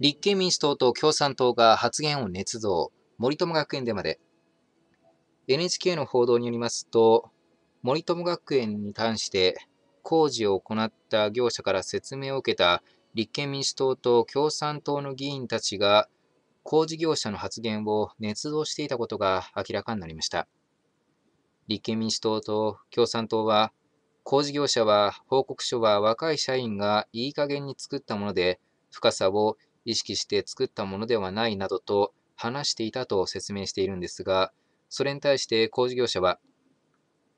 立憲民主党と共産党が発言を捏造、森友学園でまで。NHK の報道によりますと、森友学園に関して工事を行った業者から説明を受けた立憲民主党と共産党の議員たちが工事業者の発言を捏造していたことが明らかになりました。立憲民主党と共産党は、工事業者は報告書は若い社員がいい加減に作ったもので、深さを意識して作ったものではないなどと話していたと説明しているんですが、それに対して工事業者は、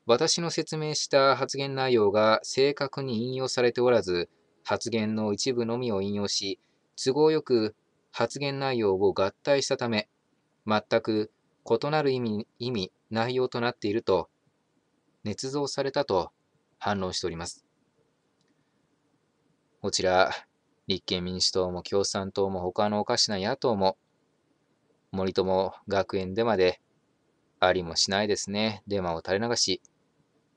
私の説明した発言内容が正確に引用されておらず、発言の一部のみを引用し、都合よく発言内容を合体したため、全く異なる意味、意味内容となっていると、捏造されたと反論しております。こちら、立憲民主党も共産党も他のおかしな野党も、森友学園デマで、ありもしないですね、デマを垂れ流し、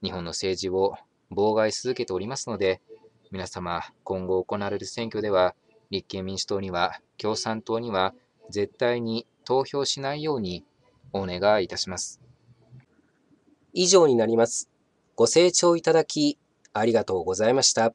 日本の政治を妨害し続けておりますので、皆様、今後行われる選挙では、立憲民主党には、共産党には、絶対に投票しないようにお願いいたします。以上になります。ご清聴いただき、ありがとうございました。